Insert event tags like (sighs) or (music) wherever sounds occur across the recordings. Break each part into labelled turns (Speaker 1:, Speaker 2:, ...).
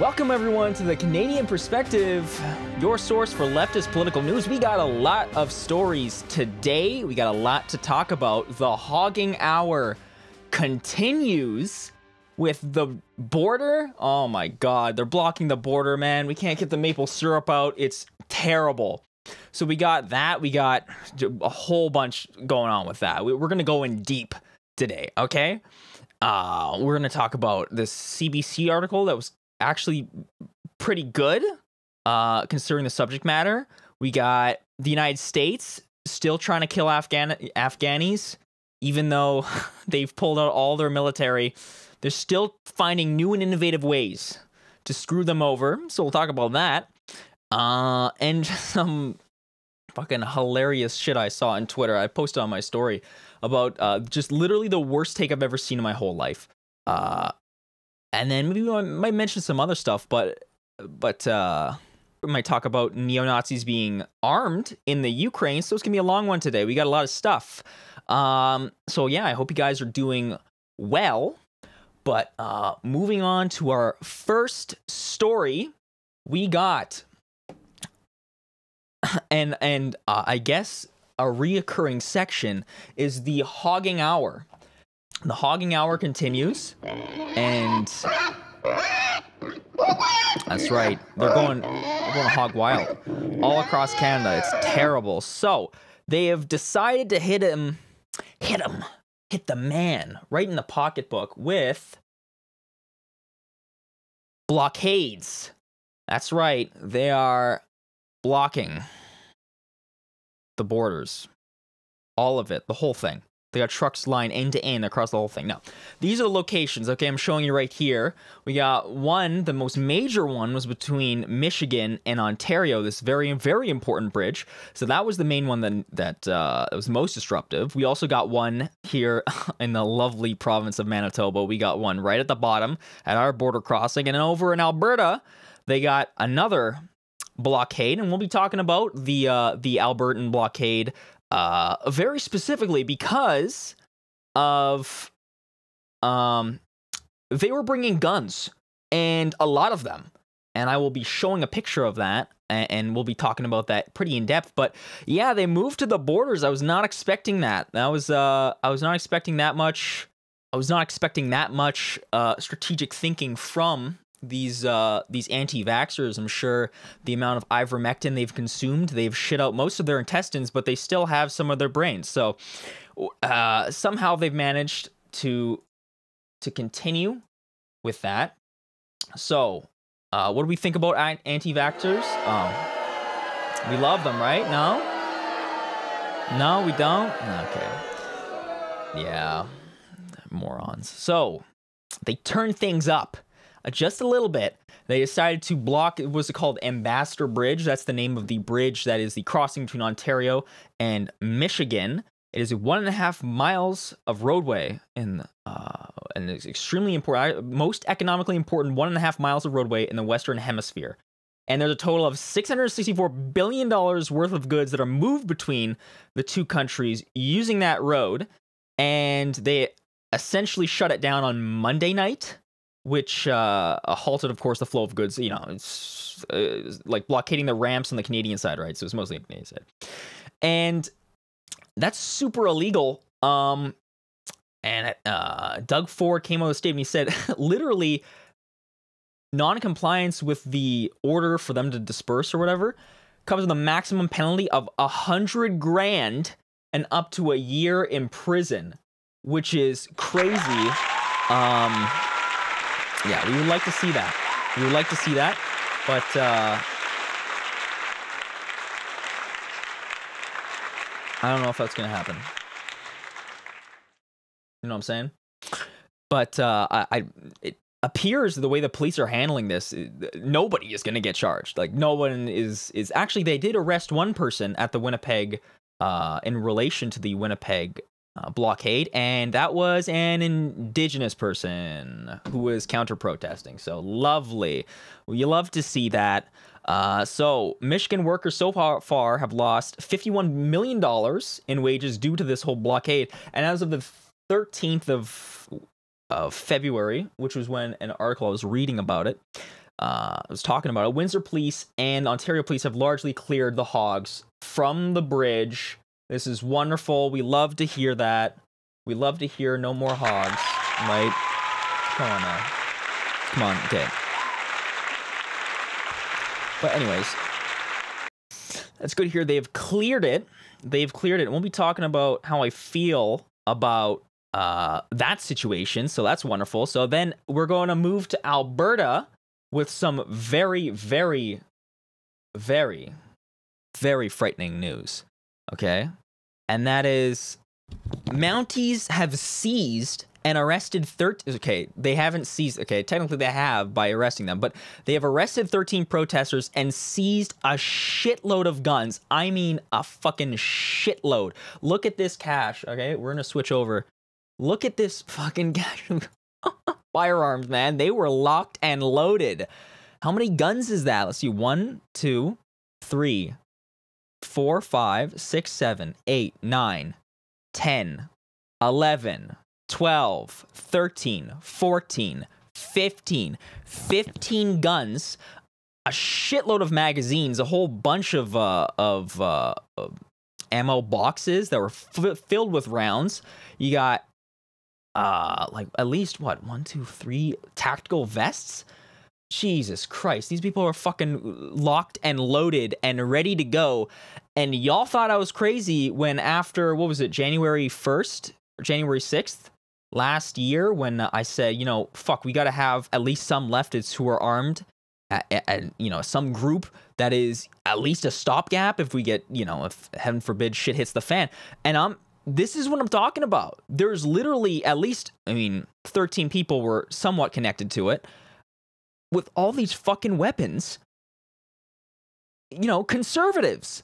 Speaker 1: Welcome, everyone, to the Canadian Perspective, your source for leftist political news. We got a lot of stories today. We got a lot to talk about. The hogging hour continues with the border. Oh my God, they're blocking the border, man. We can't get the maple syrup out. It's terrible. So we got that. We got a whole bunch going on with that. We're going to go in deep today, okay? Uh, we're going to talk about this CBC article that was actually pretty good uh, considering the subject matter. We got the United States still trying to kill Afghan Afghanis, even though (laughs) they've pulled out all their military. They're still finding new and innovative ways to screw them over. So we'll talk about that. Uh, and (laughs) some fucking hilarious shit I saw on Twitter. I posted on my story about uh, just literally the worst take I've ever seen in my whole life. Uh, and then maybe I might mention some other stuff, but but uh, we might talk about neo Nazis being armed in the Ukraine. So it's gonna be a long one today. We got a lot of stuff. Um, so yeah, I hope you guys are doing well. But uh, moving on to our first story, we got (clears throat) and and uh, I guess a reoccurring section is the hogging hour. The hogging hour continues, and that's right. They're going, they're going hog wild all across Canada. It's terrible. So they have decided to hit him, hit him, hit the man right in the pocketbook with blockades. That's right. They are blocking the borders, all of it, the whole thing. They got trucks lined end to end across the whole thing. No, these are the locations. Okay, I'm showing you right here. We got one. The most major one was between Michigan and Ontario. This very very important bridge. So that was the main one that that uh, was most disruptive. We also got one here (laughs) in the lovely province of Manitoba. We got one right at the bottom at our border crossing, and over in Alberta, they got another blockade, and we'll be talking about the uh, the Albertan blockade uh, very specifically because of um, they were bringing guns and a lot of them. And I will be showing a picture of that and, we'll be talking about that pretty in depth. But yeah, they moved to the borders. I was not expecting that. That was uh, I was not expecting that much. I was not expecting that much uh, strategic thinking from these uh, these anti-vaxxers, I'm sure the amount of ivermectin they've consumed, they've shit out most of their intestines, but they still have some of their brains. So uh, somehow they've managed to to continue with that. So uh, what do we think about anti-vaxxers? Um, we love them, right? No. No, we don't. Okay. Yeah. Morons. So they turn things up just a little bit, they decided to block it was called Ambassador Bridge. That's the name of the bridge that is the crossing between Ontario and Michigan. It is one and a half miles of roadway and uh, and it's extremely important, most economically important one and a half miles of roadway in the Western Hemisphere. And there's a total of $664 billion worth of goods that are moved between the two countries using that road. And they essentially shut it down on Monday night which uh, uh, halted, of course, the flow of goods. You know, it's uh, like blockading the ramps on the Canadian side, right? So it's mostly the Canadian side, and that's super illegal. Um, and uh, Doug Ford came out the a statement. He said, (laughs) literally, non-compliance with the order for them to disperse or whatever comes with a maximum penalty of a hundred grand and up to a year in prison, which is crazy. Um, yeah, we would like to see that. We would like to see that, but uh, I don't know if that's gonna happen. You know what I'm saying? But uh, I, I it, appears the way the police are handling this nobody is going to get charged like no one is is actually they did arrest one person at the winnipeg uh in relation to the winnipeg uh, blockade, and that was an indigenous person who was counter protesting. So lovely. you love to see that. Uh, so, Michigan workers so far, far have lost $51 million in wages due to this whole blockade. And as of the 13th of, of February, which was when an article I was reading about it, uh, I was talking about it, Windsor Police and Ontario Police have largely cleared the hogs from the bridge this is wonderful. We love to hear that. We love to hear no more hogs, right? Come on now. Come on, Dan. But anyways, that's good here. They have cleared it. They've cleared it. And we'll be talking about how I feel about uh, that situation. So that's wonderful. So then we're going to move to Alberta with some very, very, very, very frightening news. Okay and that is Mounties have seized and arrested 13 okay they haven't seized okay technically they have by arresting them but they have arrested 13 protesters and seized a shitload of guns i mean a fucking shitload look at this cash okay we're gonna switch over look at this fucking cash (laughs) firearms man they were locked and loaded how many guns is that let's see one two three Four, five, six, seven, eight, nine, ten, eleven, twelve, thirteen, fourteen, fifteen, fifteen 10, 11, 12, 13, 14, 15, 15 guns, a shitload of magazines, a whole bunch of uh, of uh, ammo boxes that were f- filled with rounds. You got uh, like at least what one, two, three tactical vests. Jesus Christ, these people are fucking locked and loaded and ready to go. And y'all thought I was crazy when, after what was it, January 1st, January 6th last year, when I said, you know, fuck, we got to have at least some leftists who are armed and, you know, some group that is at least a stopgap if we get, you know, if heaven forbid shit hits the fan. And I'm, this is what I'm talking about. There's literally at least, I mean, 13 people were somewhat connected to it with all these fucking weapons, you know, conservatives.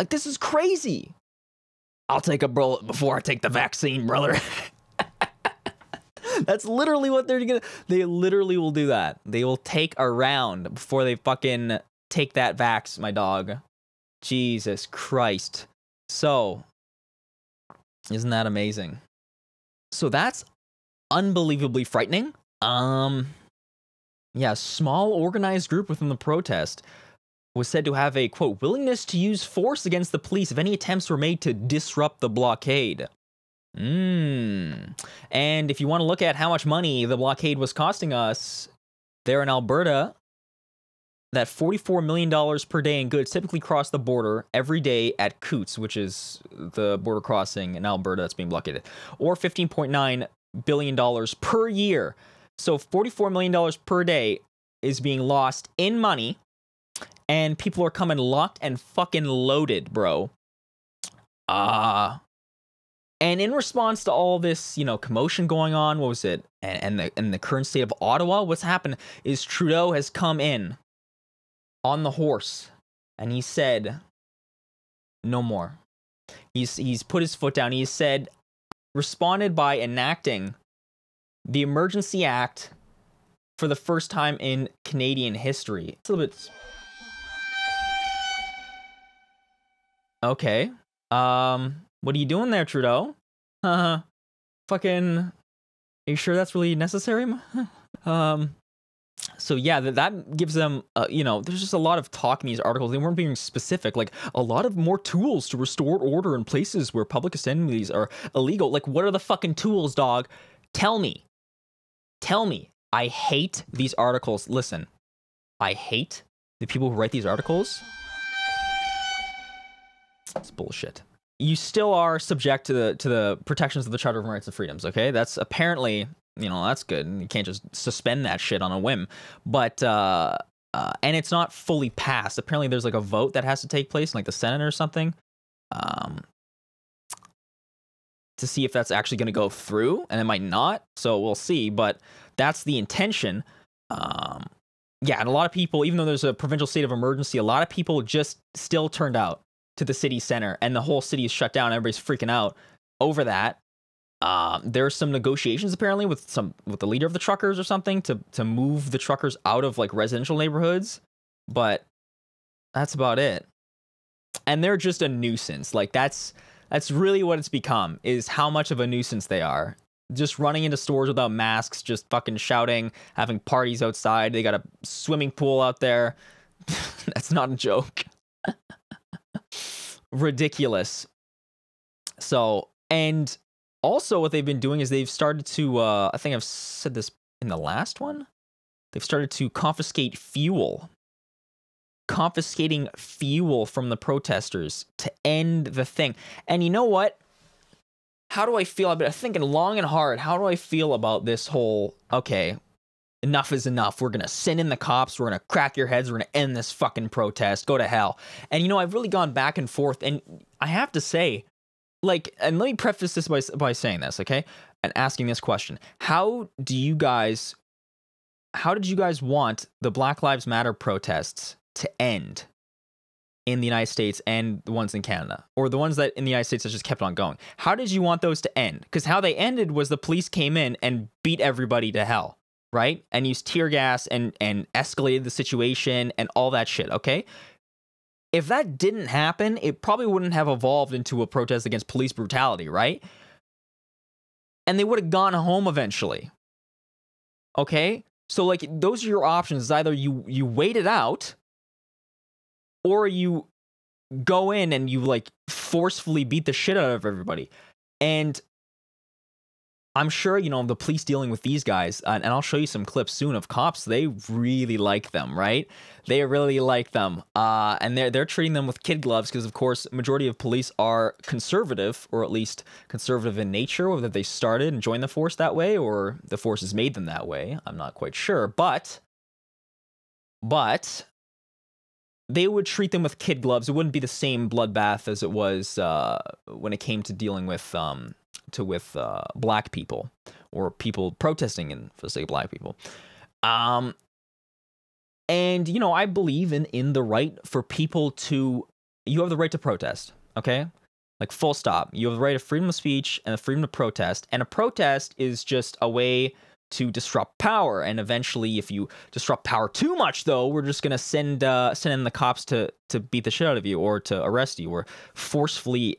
Speaker 1: Like, this is crazy. I'll take a bullet before I take the vaccine, brother. (laughs) That's literally what they're gonna. They literally will do that. They will take a round before they fucking take that vax, my dog. Jesus Christ. So, isn't that amazing? So that's unbelievably frightening. Um, yeah, small organized group within the protest was said to have a, quote, willingness to use force against the police if any attempts were made to disrupt the blockade. Mmm. And if you want to look at how much money the blockade was costing us, there in Alberta, that $44 million per day in goods typically cross the border every day at Coots, which is the border crossing in Alberta that's being blockaded, or $15.9 billion per year so $44 million per day is being lost in money, and people are coming locked and fucking loaded, bro. Ah. Uh, and in response to all this, you know, commotion going on, what was it? And, and the and the current state of Ottawa, what's happened is Trudeau has come in on the horse and he said no more. He's he's put his foot down. He said responded by enacting the Emergency Act for the first time in Canadian history. It's a little bit. Okay. Um, what are you doing there, Trudeau? Uh, (laughs) fucking. Are you sure that's really necessary? (laughs) um, so yeah, that, that gives them, uh, you know, there's just a lot of talk in these articles. They weren't being specific, like a lot of more tools to restore order in places where public assemblies are illegal. Like, what are the fucking tools, dog? Tell me. Tell me, I hate these articles. Listen, I hate the people who write these articles. It's bullshit. You still are subject to the to the protections of the Charter of Rights and Freedoms. Okay, that's apparently you know that's good. You can't just suspend that shit on a whim. But uh, uh, and it's not fully passed. Apparently, there's like a vote that has to take place in like the Senate or something. Um, to see if that's actually going to go through, and it might not. So we'll see, but that's the intention. Um, yeah, and a lot of people, even though there's a provincial state of emergency, a lot of people just still turned out to the city center, and the whole city is shut down. Everybody's freaking out over that. Um, there are some negotiations apparently with some with the leader of the truckers or something to to move the truckers out of like residential neighborhoods, but that's about it. And they're just a nuisance. Like that's that's really what it's become is how much of a nuisance they are. Just running into stores without masks, just fucking shouting, having parties outside. They got a swimming pool out there. (laughs) That's not a joke. (laughs) Ridiculous. So, and also what they've been doing is they've started to, uh, I think I've said this in the last one, they've started to confiscate fuel confiscating fuel from the protesters to end the thing. And you know what? How do I feel? I've been thinking long and hard. How do I feel about this whole, okay, enough is enough. We're going to send in the cops. We're going to crack your heads. We're going to end this fucking protest. Go to hell. And, you know, I've really gone back and forth. And I have to say, like, and let me preface this by, by saying this, okay? And asking this question How do you guys, how did you guys want the Black Lives Matter protests to end in the United States and the ones in Canada, or the ones that in the United States that just kept on going. How did you want those to end? Because how they ended was the police came in and beat everybody to hell, right? And used tear gas and and escalated the situation and all that shit. Okay. If that didn't happen, it probably wouldn't have evolved into a protest against police brutality, right? And they would have gone home eventually. Okay? So like those are your options. Either you you wait it out or you go in and you like forcefully beat the shit out of everybody. And I'm sure, you know, the police dealing with these guys, and I'll show you some clips soon of cops, they really like them, right? They really like them. Uh, and they're, they're treating them with kid gloves because, of course, majority of police are conservative, or at least conservative in nature, whether they started and joined the force that way or the force has made them that way. I'm not quite sure. But, but they would treat them with kid gloves. It wouldn't be the same bloodbath as it was uh, when it came to dealing with um, to with uh, black people or people protesting in for say sake black people. Um, and you know, I believe in in the right for people to. You have the right to protest. Okay, like full stop. You have the right of freedom of speech and the freedom to protest. And a protest is just a way to disrupt power. And eventually, if you disrupt power too much, though, we're just gonna send uh, send in the cops to to beat the shit out of you or to arrest you or forcefully,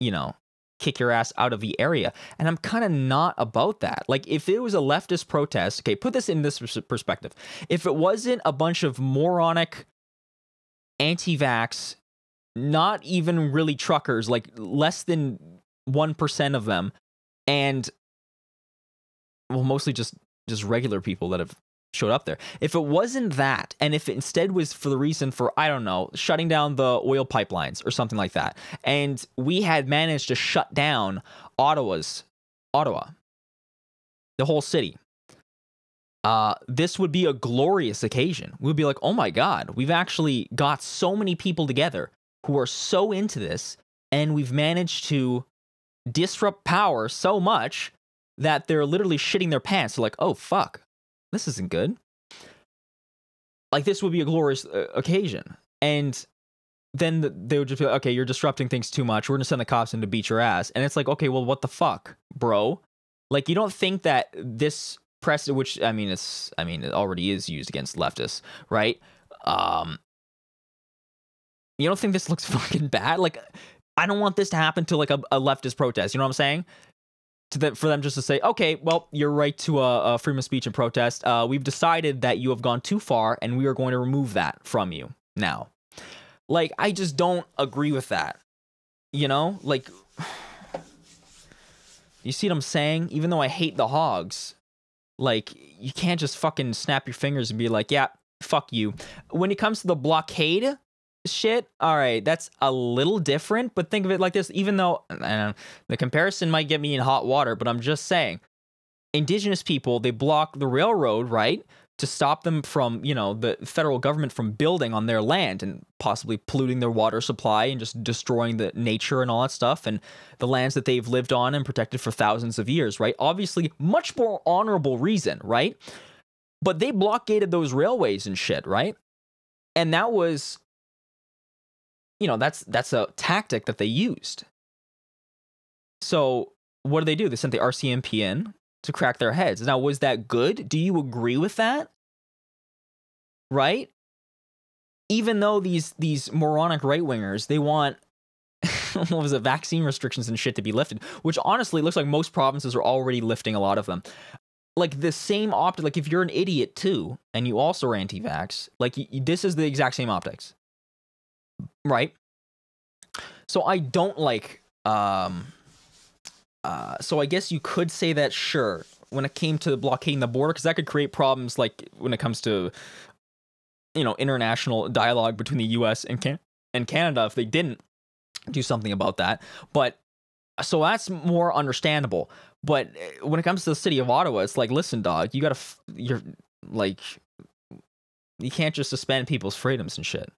Speaker 1: you know, kick your ass out of the area. And I'm kind of not about that. Like, if it was a leftist protest, okay, put this in this perspective. If it wasn't a bunch of moronic anti-vax, not even really truckers, like less than one percent of them, and well, mostly just just regular people that have showed up there. If it wasn't that, and if it instead was for the reason for, I don't know, shutting down the oil pipelines or something like that, and we had managed to shut down Ottawa's, Ottawa, the whole city, uh, this would be a glorious occasion. We would be like, oh my God, we've actually got so many people together who are so into this, and we've managed to disrupt power so much that they're literally shitting their pants. They're like, oh, fuck, this isn't good. Like, this would be a glorious uh, occasion. And then they would just be like, okay, you're disrupting things too much. We're going to send the cops in to beat your ass. And it's like, okay, well, what the fuck, bro? Like, you don't think that this press, which, I mean, it's, I mean, it already is used against leftists, right? Um, you don't think this looks (laughs) fucking bad? Like, I don't want this to happen to like a, a leftist protest. You know what I'm saying? the, for them just to say, okay, well, your right to a uh, freedom of speech and protest, uh, we've decided that you have gone too far, and we are going to remove that from you now. Like, I just don't agree with that. You know, like, (sighs) you see what I'm saying? Even though I hate the hogs, like, you can't just fucking snap your fingers and be like, yeah, fuck you. When it comes to the blockade, shit all right that's a little different but think of it like this even though know, the comparison might get me in hot water but i'm just saying indigenous people they block the railroad right to stop them from you know the federal government from building on their land and possibly polluting their water supply and just destroying the nature and all that stuff and the lands that they've lived on and protected for thousands of years right obviously much more honorable reason right but they blockaded those railways and shit right and that was you know that's that's a tactic that they used. So what do they do? They sent the RCMP in to crack their heads. Now was that good? Do you agree with that? Right? Even though these these moronic right wingers they want (laughs) what was it vaccine restrictions and shit to be lifted, which honestly looks like most provinces are already lifting a lot of them like the same optic like if you're an idiot too and you also are anti-vax like y- this is the exact same optics right? So I don't like. Um, uh, so I guess you could say that sure when it came to blockading the border because that could create problems like when it comes to you know international dialogue between the U.S. and Can- and Canada if they didn't do something about that. But so that's more understandable. But eh, when it comes to the city of Ottawa, it's like listen, dog, you gotta you're like you can't just suspend people's freedoms and shit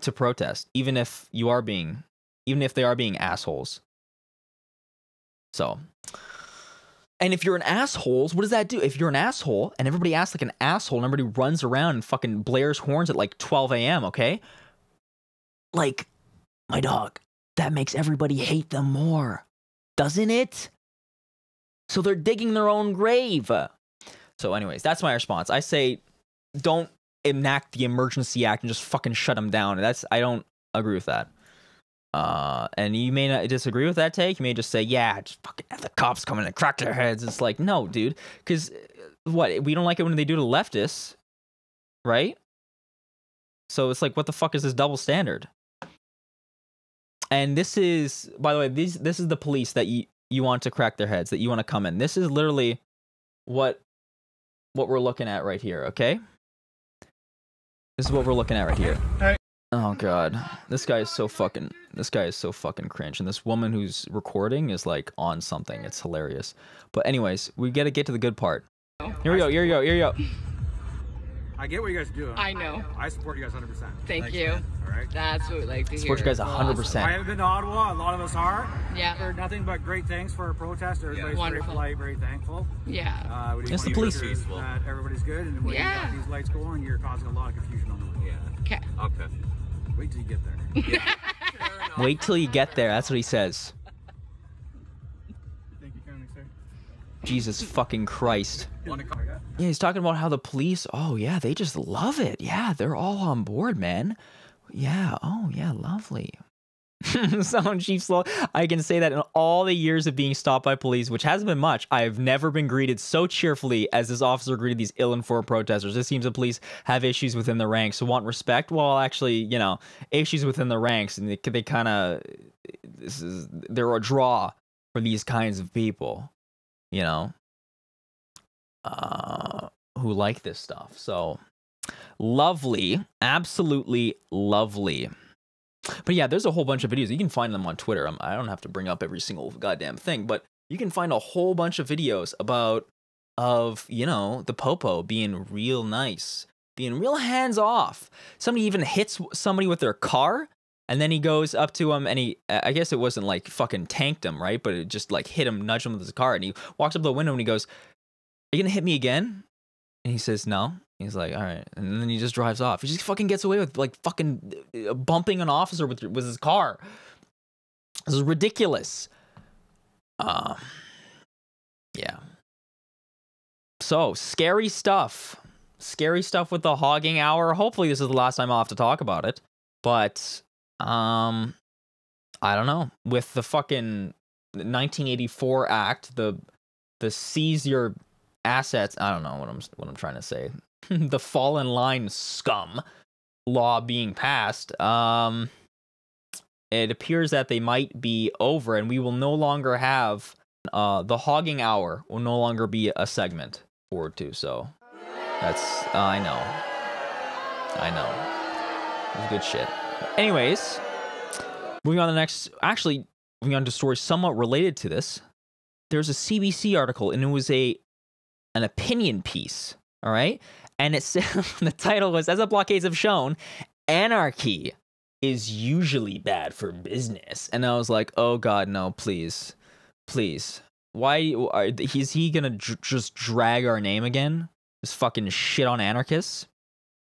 Speaker 1: to protest, even if you are being, even if they are being assholes. So, and if you're an asshole, what does that do? If you're an asshole and everybody acts like an asshole and everybody runs around and fucking blares horns at like 12 a.m., okay? Like, my dog, that makes everybody hate them more, doesn't it? So they're digging their own grave. So, anyways, that's my response. I say, don't enact the emergency act and just fucking shut them down. That's I don't agree with that. Uh, and you may not disagree with that take. You may just say, "Yeah, just fucking have the cops come in and crack their heads." It's like, no, dude, because uh, what we don't like it when they do to leftists, right? So it's like, what the fuck is this double standard? And this is, by the way, these this is the police that you you want to crack their heads, that you want to come in. This is literally what what we're looking at right here. Okay. This is what we're looking at right here. Oh god, this guy is so fucking. This guy is so fucking cringe, and this woman who's recording is like on something. It's hilarious. But anyways, we gotta get to the good part. Here we go. Here we go. Here we go. I get what you guys are doing. I know. I support you guys 100%. Thank Thanks, you. Man. All right. That's what we like to support hear. Support you guys 100%. Awesome. I haven't been to Ottawa. A lot of us are. Yeah. Heard nothing but great things for our protest. Everybody's yeah. very polite, very thankful. Yeah. Uh, we it's the police. Peaceful. That everybody's good. And when yeah. you got these lights going, you're causing a lot of confusion on the road. Yeah. Okay. Okay. Wait till you get
Speaker 2: there. (laughs)
Speaker 1: Yeah. Wait till you get there. That's what he says. Thank you kindly, sir. Jesus fucking Christ. Yeah, he's talking about how the police, oh, yeah, they just love it. Yeah, they're all on board, man. Yeah, oh, yeah, lovely. (laughs) Sound Chief's law. I can say that in all the years of being stopped by police, which hasn't been much, I have never been greeted so cheerfully as this officer greeted these ill-informed protesters. It seems the police have issues within the ranks, so want respect. Well, actually, you know, issues within the ranks, and they, they kind of this is they're a draw for these kinds of people, you know uh, who like this stuff. So lovely, absolutely lovely. But yeah, there's a whole bunch of videos. You can find them on Twitter. I'm, I do not have to bring up every single goddamn thing, but you can find a whole bunch of videos about of you know the popo being real nice, being real hands off. Somebody even hits somebody with their car. And then he goes up to him and he, I guess it wasn't like fucking tanked him, right? But it just like hit him, nudged him with his car. And he walks up to the window and he goes, are you gonna hit me again? And he says, No. He's like, all right, and then he just drives off. He just fucking gets away with like fucking uh, bumping an officer with with his car. This is ridiculous. Uh, yeah. So scary stuff. Scary stuff with the hogging hour. Hopefully, this is the last time I'll have to talk about it. But um, I don't know. With the fucking 1984 Act, the the seize your assets. I don't know what I'm what I'm trying to say. (laughs) the fallen line scum law being passed. Um, it appears that they might be over, and we will no longer have uh, the hogging hour. Will no longer be a segment forward to. So that's uh, I know, I know. It's good shit. Anyways, moving on to the next. Actually, moving on to stories somewhat related to this. There's a CBC article, and it was a an opinion piece. All right. And it's (laughs) the title was As the blockades have shown, anarchy is usually bad for business. And I was like, oh God, no, please, please. Why are, is he gonna dr- just drag our name again? Just fucking shit on anarchists.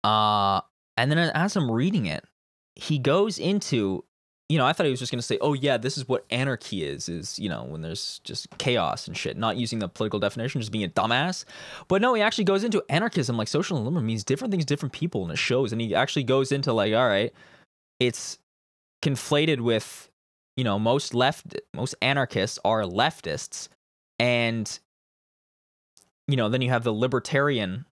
Speaker 1: Uh, and then as I'm reading it, he goes into you know, I thought he was just going to say, "Oh yeah, this is what anarchy is," is you know, when there's just chaos and shit. Not using the political definition, just being a dumbass. But no, he actually goes into anarchism, like social liberal means different things, different people, and it shows. And he actually goes into like, all right, it's conflated with, you know, most left, most anarchists are leftists, and you know, then you have the libertarian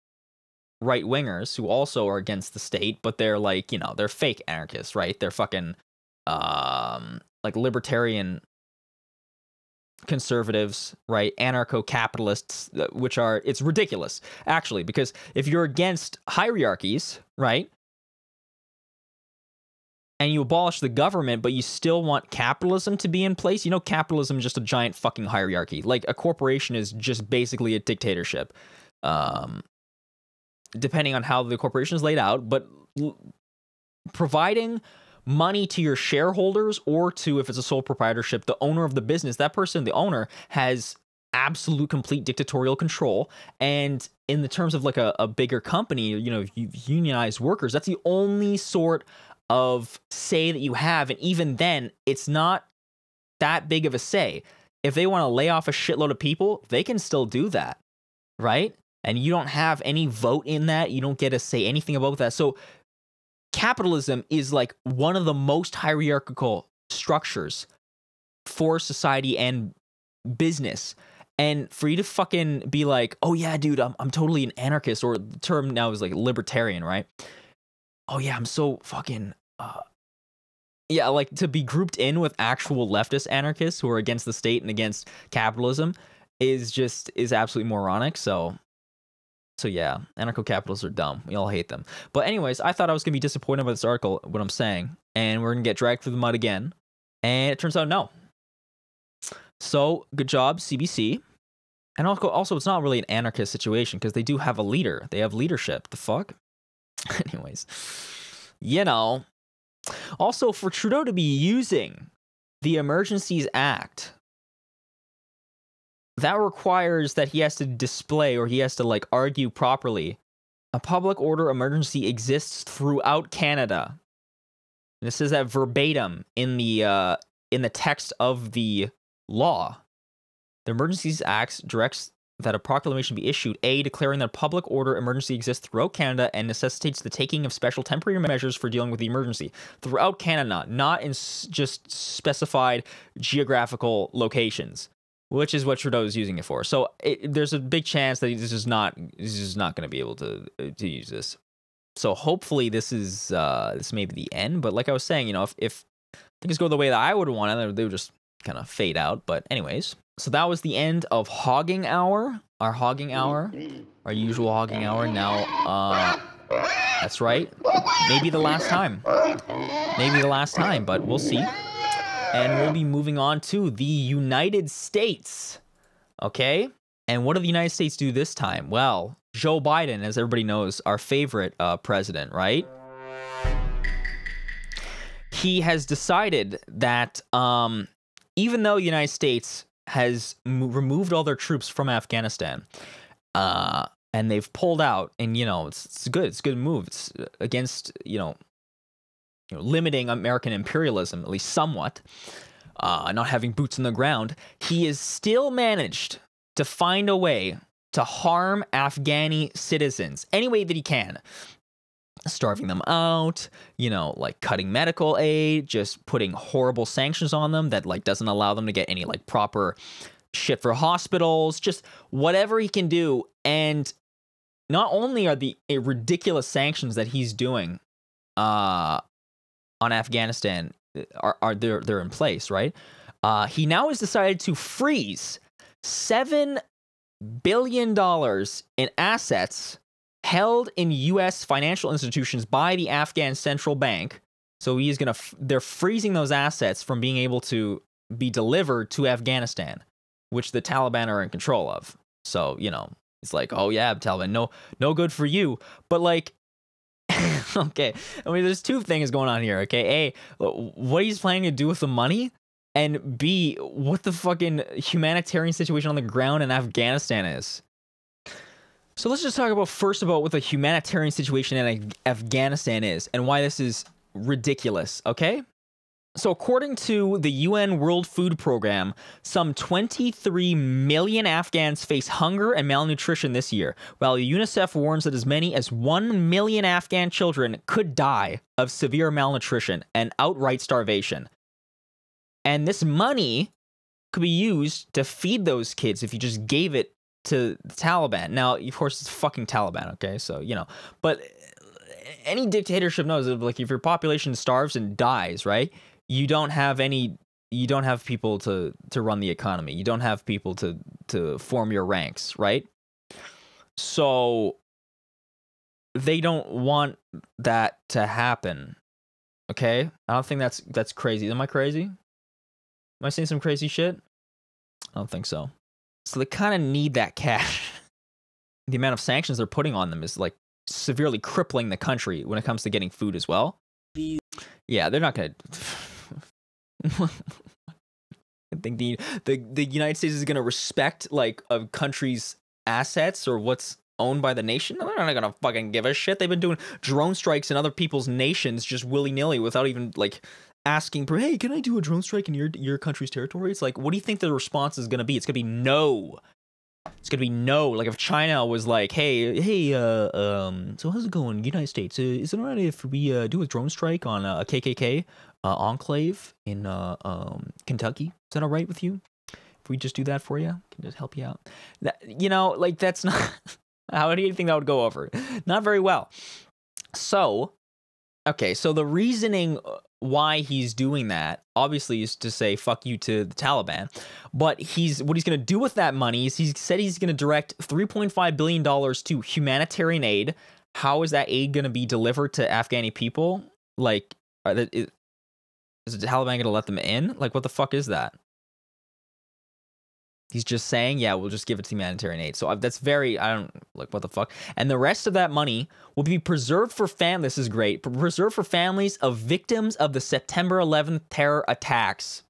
Speaker 1: right wingers who also are against the state, but they're like, you know, they're fake anarchists, right? They're fucking um, like libertarian conservatives, right? Anarcho capitalists, uh, which are, it's ridiculous, actually, because if you're against hierarchies, right? And you abolish the government, but you still want capitalism to be in place. You know, capitalism is just a giant fucking hierarchy. Like a corporation is just basically a dictatorship, um, depending on how the corporation is laid out. But providing money to your shareholders or to, if it's a sole proprietorship, the owner of the business, that person, the owner, has absolute complete dictatorial control and in the terms of like a, a bigger company you know unionized workers that's the only sort of say that you have and even then it's not that big of a say if they want to lay off a shitload of people they can still do that right and you don't have any vote in that you don't get to say anything about that so capitalism is like one of the most hierarchical structures for society and business. And for you to fucking be like, oh yeah, dude, I'm, I'm totally an anarchist, or the term now is like libertarian, right? Oh yeah, I'm so fucking, uh, yeah, like to be grouped in with actual leftist anarchists who are against the state and against capitalism is just, is absolutely moronic. So so yeah, anarcho-capitalists are dumb. We all hate them. But anyways, I thought I was gonna be disappointed by this article, what I'm saying, and we're gonna get dragged through the mud again. And it turns out no. So good job, CBC. And also, also it's not really an anarchist situation because they do have a leader. They have leadership. The fuck. (laughs) anyways, you know. Also, for Trudeau to be using the Emergencies Act that requires that he has to display or he has to like argue properly. A public order emergency exists throughout Canada. This is that verbatim in the uh, in the text of the law. The Emergencies Act directs that a proclamation be issued, A, declaring that a public order emergency exists throughout Canada and necessitates the taking of special temporary measures for dealing with the emergency throughout Canada, not in just specified geographical locations which is what Trudeau is using it for. So it, there's a big chance that this is not this is not going to be able to to use this. So hopefully this is uh, this may be the end. But like I was saying, you know, if, if things go the way that I would want then they would just kind of fade out. But anyways, so that was the end of hogging hour, our hogging hour, our usual hogging hour. Now, uh, that's right, maybe the last time, maybe the last time, but we'll see. And we'll be moving on to the United States. Okay? And what do the United States do this time? Well, Joe Biden, as everybody knows, our favorite uh, president, right? He has decided that um, even though the United States has m- removed all their troops from Afghanistan, uh, and they've pulled out, and you know, it's, it's good, it's a good move. It's uh, against you know you know, limiting American imperialism, at least somewhat, uh, not having boots on the ground, he has still managed to find a way to harm Afghani citizens any way that he can. Starving them out, you know, like cutting medical aid, just putting horrible sanctions on them that like doesn't allow them to get any like proper shit for hospitals, just whatever he can do. And not only are the eh, ridiculous sanctions that he's doing uh on Afghanistan uh, are, are they're, they're in place, right? Uh, he now has decided to freeze seven billion dollars in assets held in U.S. financial institutions by the Afghan central bank. So he's gonna f- they're freezing those assets from being able to be delivered to Afghanistan, which the Taliban are in control of. So you know it's like, oh yeah, Taliban, no, no good for you. But like, (laughs) okay. I mean, there's two things going on here, okay? A, what he's planning to do with the money, and B, what the fucking humanitarian situation on the ground in Afghanistan is. So let's just talk about first about what the humanitarian situation in Afghanistan is and why this is ridiculous, okay? So, according to the UN World Food Program, some 23 million Afghans face hunger and malnutrition this year, while UNICEF warns that as many as 1 million Afghan children could die of severe malnutrition and outright starvation. And this money could be used to feed those kids if you just gave it to the Taliban. Now, of course, it's fucking Taliban, okay? So, you know, but any dictatorship knows that, like, if your population starves and dies, right? you don't have any you don't have people to to run the economy. You don't have people to to form your ranks, right? So they don't want that to happen. Okay? I don't think that's that's crazy. Am I crazy? Am I seeing some crazy shit? I don't think so. So they kind of need that cash. (laughs) the amount of sanctions they're putting on them is like severely crippling the country when it comes to getting food as well. Yeah, they're not going (sighs) to I think the, the the United States is going to respect like a country's assets or what's owned by the nation. They're not going to fucking give a shit. They've been doing drone strikes in other people's nations just willy nilly without even like asking for hey can i do a drone strike in your your country's territory it's like what do you think the response is going to be it's going to be no it's gonna be no. Like if China was like, hey, hey, uh, um, so how's it going, United States? Uh, is it alright if we uh, do a drone strike on uh, a KKK uh, enclave in uh, um, Kentucky? Is that alright with you? If we just do that for you, can just help you out. That you know, like that's (laughs) not. how do you think that would go over? Not very well. So Okay, so the reasoning uh, why he's doing that obviously is to say fuck you to the Taliban. But he's what he's going to do with that money is he said he's going to direct 3.5 billion dollars to humanitarian aid. How is that aid going to be delivered to Afghani people? Like are they, is the Taliban going to let them in? Like what the fuck is that? He's just saying, yeah, we'll just give it to humanitarian aid. So that's very, I don't, like, what the fuck? And the rest of that money will be preserved for fam. This is great. Preserved for families of victims of the September 11th terror attacks.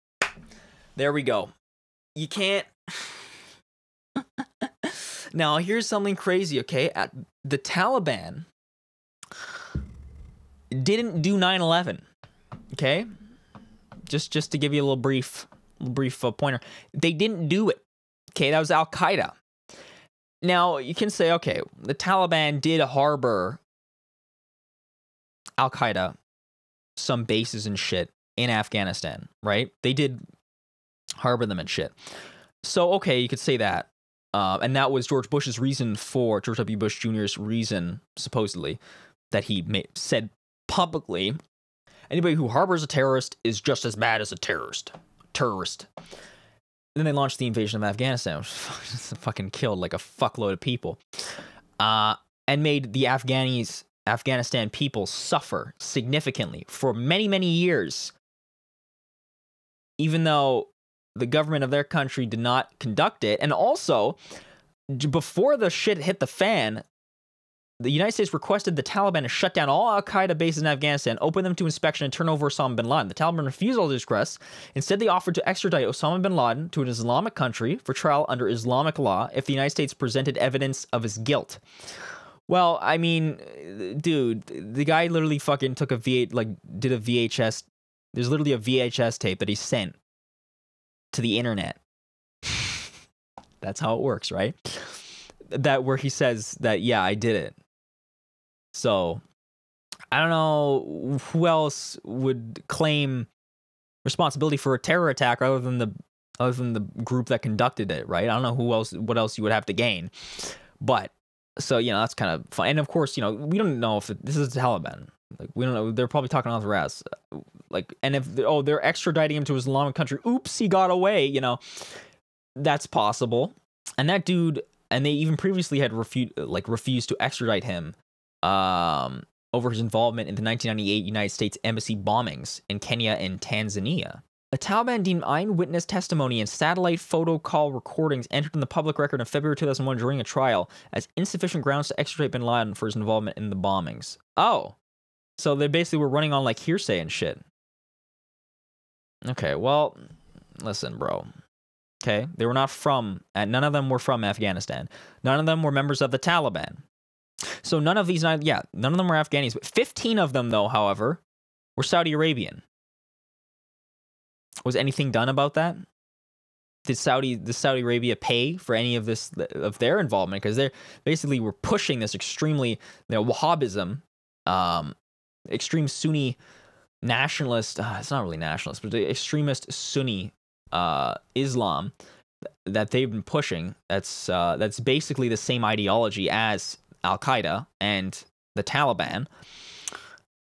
Speaker 1: There we go. You can't. (laughs) now, here's something crazy, okay? At the Taliban didn't do 9 11, okay? Just, just to give you a little brief brief uh, pointer. They didn't do it. Okay, that was Al Qaeda. Now, you can say, okay, the Taliban did harbor Al Qaeda, some bases and shit in Afghanistan, right? They did harbor them and shit. So, okay, you could say that. Uh, and that was George Bush's reason for George W. Bush Jr.'s reason, supposedly, that he said publicly anybody who harbors a terrorist is just as bad as a terrorist. Terrorist then they launched the invasion of Afghanistan, which (laughs) fucking killed like a fuckload of people, uh, and made the Afghanis, Afghanistan people suffer significantly for many, many years. Even though the government of their country did not conduct it, and also before the shit hit the fan, the United States requested the Taliban to shut down all Al Qaeda bases in Afghanistan, open them to inspection, and turn over Osama bin Laden. The Taliban refused all these requests. Instead, they offered to extradite Osama bin Laden to an Islamic country for trial under Islamic law if the United States presented evidence of his guilt. Well, I mean, dude, the guy literally fucking took a V8, like, did a VHS. There's literally a VHS tape that he sent to the internet. (laughs) That's how it works, right? That where he says that, yeah, I did it. So I don't know who else would claim responsibility for a terror attack other than the other than the group that conducted it, right? I don't know who else what else you would have to gain. But so you know that's kind of fun. And of course, you know we don't know if it, this is the Taliban. Like we don't know. They're probably talking off the rest. Like and if oh they're extraditing him to his Islamic country. Oops, he got away. You know that's possible. And that dude and they even previously had refu like refused to extradite him um, over his involvement in the 1998 United States Embassy bombings in Kenya and Tanzania. a Taliban deemed eyewitness testimony and satellite photo call recordings entered in the public record in February 2001 during a trial as insufficient grounds to extradite bin Laden for his involvement in the bombings. Oh, so they basically were running on like hearsay and shit. Okay, well, listen, bro. Okay, they were not from, and uh, none of them were from Afghanistan. None of them were members of the Taliban. So none of these nine, yeah, none of them were Afghani's, but 15 of them, though, however, were Saudi Arabian. Was anything done about that? Did Saudi the Saudi Arabia pay for any of this of their involvement? Because they basically were pushing this extremely you know, Wahhabism, um, extreme Sunni nationalist. Uh, it's not really nationalist, but the extremist Sunni uh, Islam that they've been pushing. That's uh, that's basically the same ideology as Al Qaeda and the Taliban,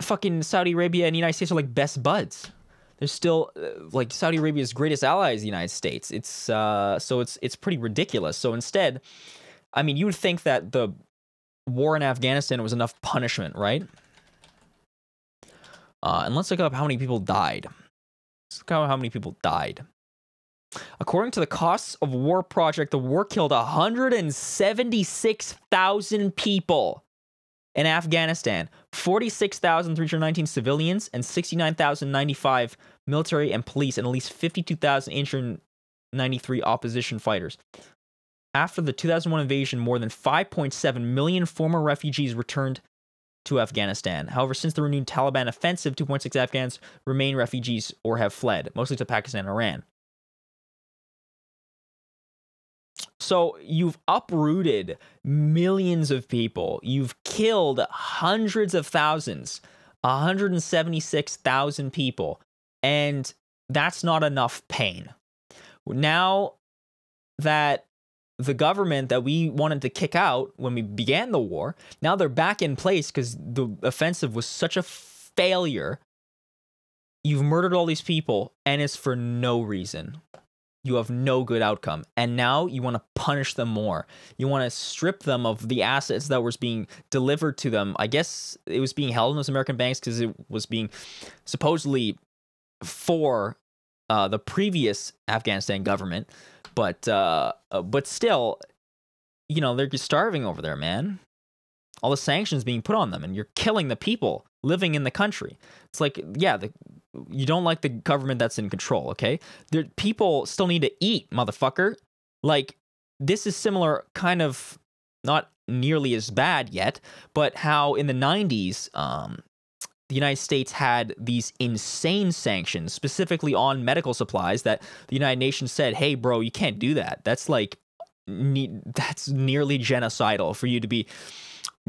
Speaker 1: fucking Saudi Arabia and the United States are like best buds. They're still uh, like Saudi Arabia's greatest ally is the United States. It's uh, so it's it's pretty ridiculous. So instead, I mean, you would think that the war in Afghanistan was enough punishment, right? Uh, and let's look up how many people died. Let's look up how many people died. According to the Costs of War Project, the war killed 176,000 people in Afghanistan, 46,319 civilians, and 69,095 military and police, and at least 52,893 opposition fighters. After the 2001 invasion, more than 5.7 million former refugees returned to Afghanistan. However, since the renewed Taliban offensive, 2.6 Afghans remain refugees or have fled, mostly to Pakistan and Iran. So you've uprooted millions of people, you've killed hundreds of thousands, 176,000 people, and that's not enough pain. Now that the government that we wanted to kick out when we began the war, now they're back in place because the offensive was such a failure. You've murdered all these people, and it's for no reason you have no good outcome. And now you want to punish them more. You want to strip them of the assets that was being delivered to them. I guess it was being held in those American banks because it was being supposedly for uh, the previous Afghanistan government. But uh, but still, you know, they're just starving over there, man. All the sanctions being put on them, and you're killing the people living in the country. It's like, yeah, the you don't like the government that's in control, okay? There, people still need to eat, motherfucker. Like, this is similar, kind of not nearly as bad yet, but how in the 90s, um, the United States had these insane sanctions, specifically on medical supplies, that the United Nations said, hey, bro, you can't do that. That's like, ne- that's nearly genocidal for you to be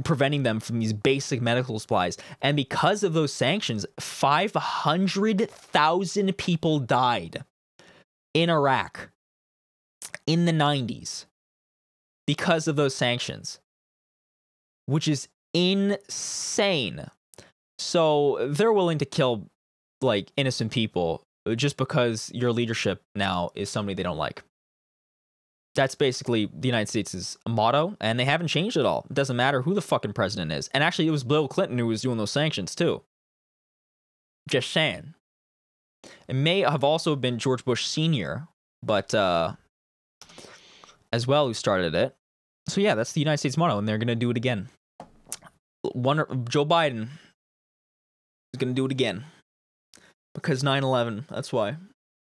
Speaker 1: preventing them from these basic medical supplies. And because of those sanctions, 500,000 people died in Iraq in the 90s because of those sanctions, which is insane. So they're willing to kill like innocent people just because your leadership now is somebody they don't like that's basically the United States' motto, and they haven't changed at all. It doesn't matter who the fucking president is. And actually, it was Bill Clinton who was doing those sanctions, too. Just saying. It may have also been George Bush Sr., but uh, as well, who started it. So, yeah, that's the United States motto, and they're going to do it again. One, Joe Biden is going to do it again because 9 11, that's why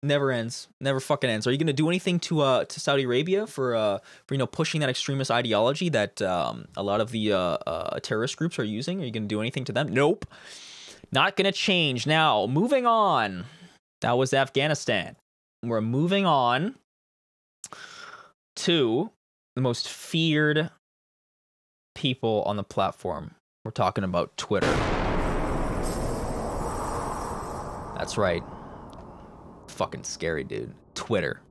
Speaker 1: never ends, never fucking ends. Are you going to do anything to uh to Saudi Arabia for uh for you know pushing that extremist ideology that um a lot of the uh, uh terrorist groups are using? Are you going to do anything to them? Nope. Not going to change. Now, moving on. That was Afghanistan. We're moving on to the most feared people on the platform. We're talking about Twitter. That's right fucking scary, dude. Twitter.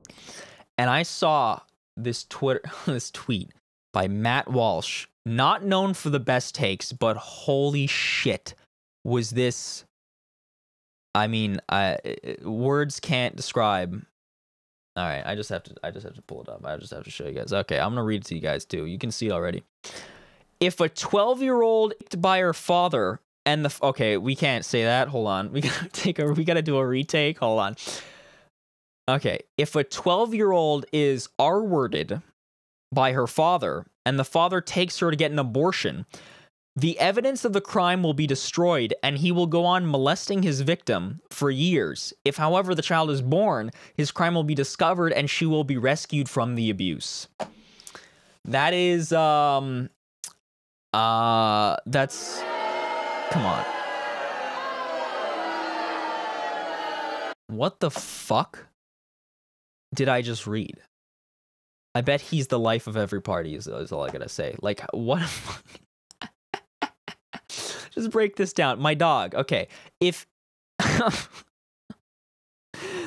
Speaker 1: And I saw this Twitter (laughs) this tweet by Matt Walsh, not known for the best takes, but holy shit, was this I mean, I words can't describe. All right, I just have to I just have to pull it up. I just have to show you guys. Okay, I'm going to read it to you guys too. You can see it already. If a 12-year-old by her father and the okay we can't say that hold on we gotta (laughs) take a we gotta do a retake hold on Okay, if a 12 year old is R worded by her father and the father takes her to get an abortion, the evidence of the crime will be destroyed and he will go on molesting his victim for years. If, however, the child is born, his crime will be discovered and she will be rescued from the abuse. That is, um, uh, that's, come on. What the fuck? did I just read? I bet he's the life of every party. Is, is all I gotta say. Like (laughs) what? just break this down. My dog. Okay, if (laughs)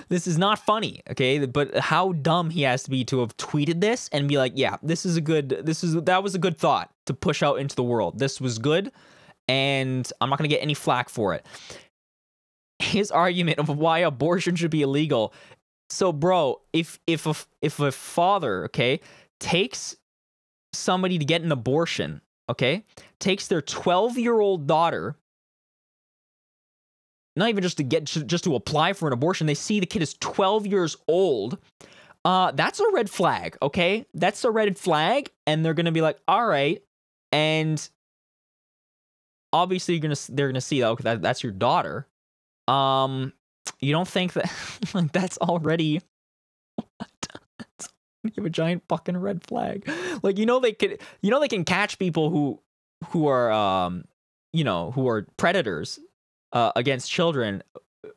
Speaker 1: this is not funny. Okay, but how dumb he has to be to have tweeted this and be like, yeah, this is a good. This is that was a good thought to push out into the world. This was good, and I'm not gonna get any flack for it his argument of why abortion should be illegal so, bro, if if a, if a father, okay, takes somebody to get an abortion, okay, takes their 12 year old daughter, not even just to get just to apply for an abortion, they see the kid is 12 years old. Uh, that's a red flag, okay? That's a red flag, and they're gonna be like, all right, and obviously you're gonna they're gonna see that okay, that, that's your daughter. Um, you don't think that (laughs) like that's already what? you have a giant fucking red flag. Like you know they could you know they can catch people who who are um you know who are predators uh, against children uh,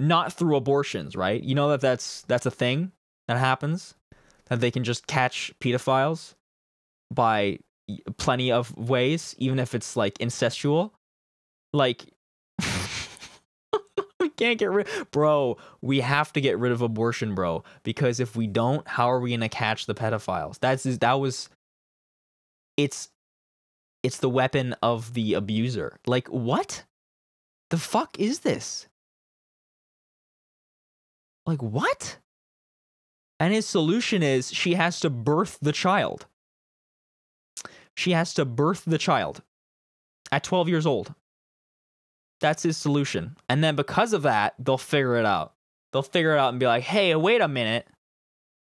Speaker 1: not through abortions, right? You know that that's that's a thing that happens that they can just catch pedophiles by plenty of ways even if it's like incestual. Like can't get rid bro we have to get rid of abortion bro because if we don't how are we gonna catch the pedophiles that's that was it's it's the weapon of the abuser like what the fuck is this like what and his solution is she has to birth the child she has to birth the child at 12 years old that's his solution. And then because of that, they'll figure it out. They'll figure it out and be like, hey, wait a minute.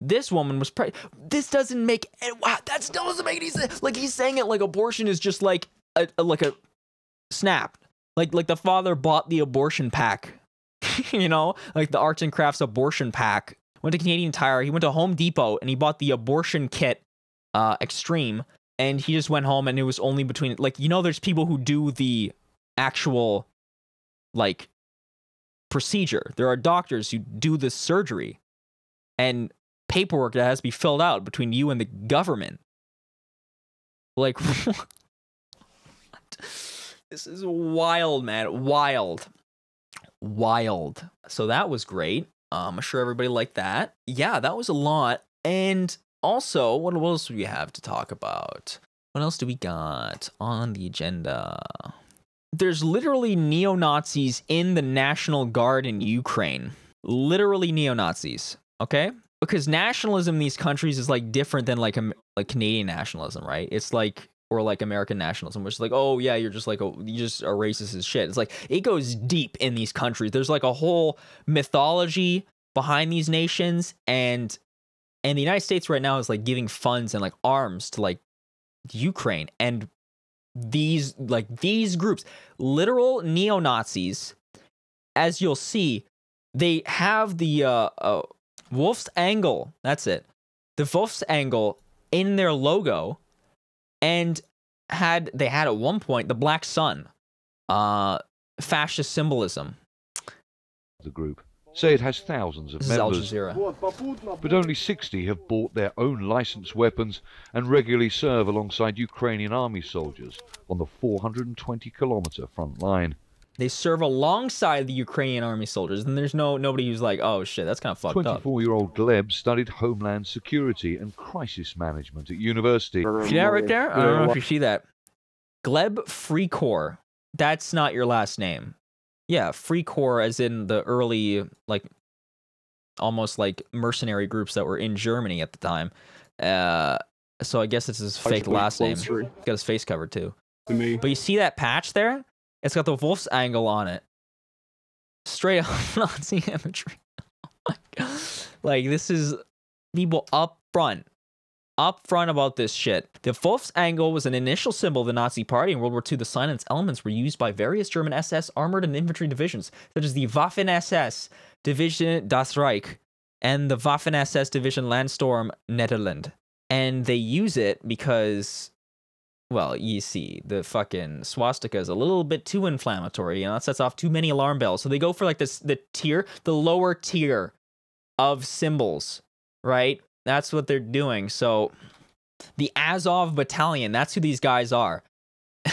Speaker 1: This woman was pregnant. This doesn't make wow. That still doesn't make any sense. Like he's saying it like abortion is just like a, a like a snap. Like like the father bought the abortion pack, (laughs) you know, like the arts and crafts abortion pack. Went to Canadian Tire. He went to Home Depot and he bought the abortion kit, uh, extreme. And he just went home and it was only between like you know, there's people who do the actual like procedure. There are doctors who do this surgery and paperwork that has to be filled out between you and the government. Like (laughs) This is wild, man. Wild. Wild. So that was great. Um, I'm sure everybody liked that. Yeah, that was a lot. And also, what else do we have to talk about? What else do we got on the agenda? there's literally neo Nazis in the National Guard in Ukraine. Literally neo Nazis. Okay, because nationalism in these countries is like different than like like Canadian nationalism, right? It's like or like American nationalism, which is like, oh yeah, you're just like a, you just a racist as shit. It's like it goes deep in these countries. There's like a whole mythology behind these nations, and and the United States right now is like giving funds and like arms to like Ukraine and these like these groups, literal neo Nazis, as you'll see, they have the uh, uh, Wolf's Angle. That's it, the Wolf's Angle in their logo, and had they had at one point the black sun, uh, fascist symbolism. The group say it has thousands of members, but only 60 have bought
Speaker 2: their own licensed weapons and regularly serve alongside Ukrainian army soldiers on the
Speaker 1: 420 kilometer front line. They serve alongside the Ukrainian army soldiers, and there's no nobody who's like, "Oh shit, that's kind of fucked 24 up."
Speaker 2: 24-year-old Gleb studied homeland security
Speaker 1: and crisis management at university. See that right there? I don't know if you see that. Gleb Freekor. That's not your last name. Yeah, free corps as in the early like almost like mercenary groups that were in Germany at the time. Uh, so I guess it's his fake last name. He's Got his face covered too. To me. But you see that patch there? It's got the wolf's angle on it. Straight (laughs) up Nazi imagery. (laughs) Oh like this is people up front upfront about this shit. The Fuchs angle was an initial symbol of the Nazi Party in World War II. The sign and its elements were used by various German SS armored and infantry divisions, such as the Waffen SS Division Das Reich and the Waffen SS Division Landsturm Nederland. And they use it because, well, you see, the fucking swastika is a little bit too inflammatory, you know, it sets off too many alarm bells. So they go for like this the tier, the lower tier of symbols, right? That's what they're doing. So the Azov Battalion, that's who these guys are. (laughs)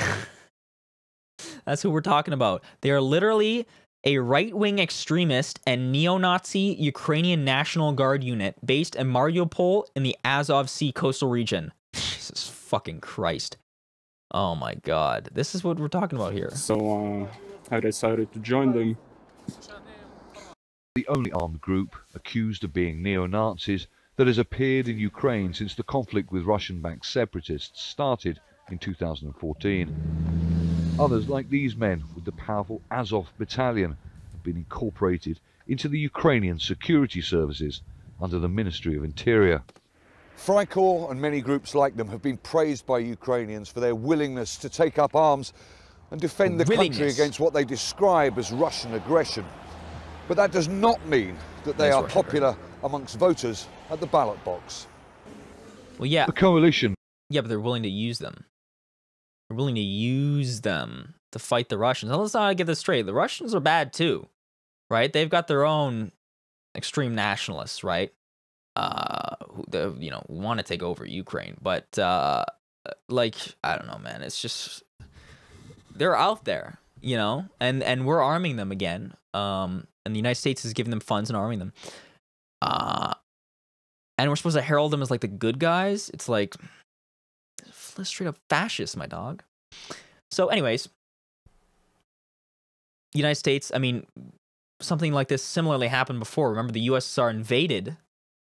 Speaker 1: that's who we're talking about. They are literally a right wing extremist and neo Nazi Ukrainian National Guard unit based in Mariupol in the Azov Sea coastal region. Jesus fucking Christ. Oh my god. This is what we're talking about here. So uh, I decided to join them.
Speaker 2: The only armed group accused of being neo Nazis that has appeared in Ukraine since the conflict with Russian-backed separatists started in 2014. Others, like these men with the powerful Azov battalion, have been incorporated into the Ukrainian security services under the Ministry of Interior. Freikor and many groups like them have been praised by Ukrainians for their willingness to take up arms and defend the willingness. country against what they describe as Russian aggression. But that does not mean that they That's are popular amongst voters at the ballot box.
Speaker 1: Well, yeah. The coalition. Yeah, but they're willing to use them. They're willing to use them to fight the Russians. Now, let's not get this straight. The Russians are bad too, right? They've got their own extreme nationalists, right? Uh, who you know want to take over Ukraine, but uh, like I don't know, man. It's just they're out there, you know, and and we're arming them again. Um, and the United States is giving them funds and arming them. Uh, and we're supposed to herald them as like the good guys. It's like straight up fascist, my dog. So, anyways, United States. I mean, something like this similarly happened before. Remember, the USSR invaded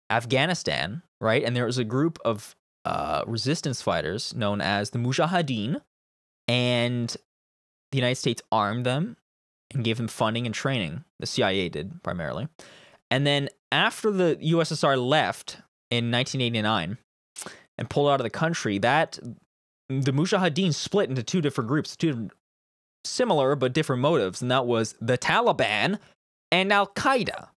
Speaker 1: Afghanistan, right? And there was a group of uh, resistance fighters known as the Mujahideen, and the United States armed them and gave them funding and training. The CIA did primarily. And then after the USSR left in 1989 and pulled out of the country, that the Mujahideen split into two different groups, two similar but different motives, and that was the Taliban and Al Qaeda.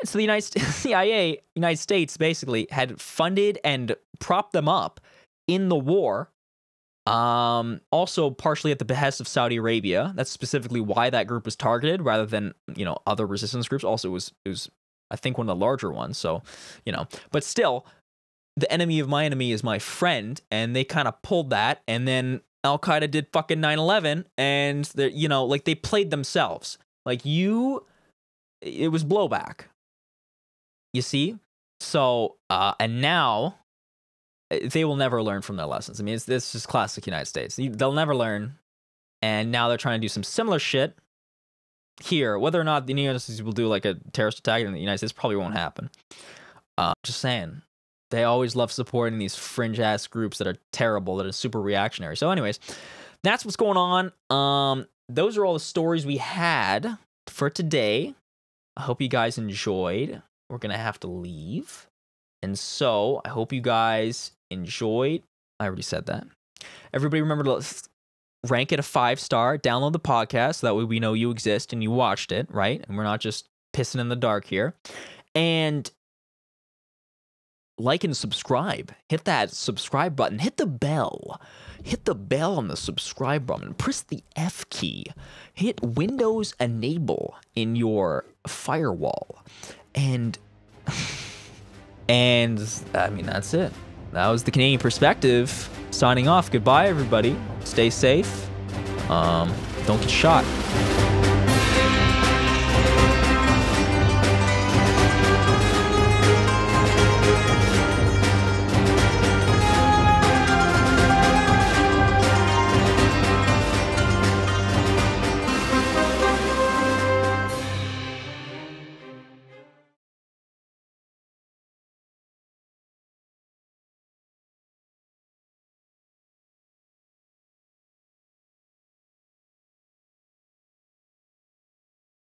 Speaker 1: And so the United (laughs) CIA, United States basically had funded and propped them up in the war um, also, partially at the behest of Saudi Arabia. That's specifically why that group was targeted, rather than you know other resistance groups. Also, was was I think one of the larger ones. So, you know, but still, the enemy of my enemy is my friend, and they kind of pulled that, and then Al Qaeda did fucking 9/11, and they you know like they played themselves. Like you, it was blowback. You see, so uh, and now they will never learn from their lessons. I mean, it's this is classic United States. They'll never learn, and now they're trying to do some similar shit here. Whether or not the United States will do like a terrorist attack in the United States probably won't happen. Uh, just saying, they always love supporting these fringe ass groups that are terrible, that are super reactionary. So, anyways, that's what's going on. Um, those are all the stories we had for today. I hope you guys enjoyed. We're gonna have to leave. And so I hope you guys enjoyed. I already said that. Everybody remember to rank it a five star, download the podcast so that way we know you exist and you watched it, right? And we're not just pissing in the dark here. And like and subscribe. Hit that subscribe button. Hit the bell. Hit the bell on the subscribe button. Press the F key. Hit Windows enable in your firewall. And (laughs) And I mean, that's it. That was the Canadian perspective. Signing off. Goodbye, everybody. Stay safe. Um, don't get shot.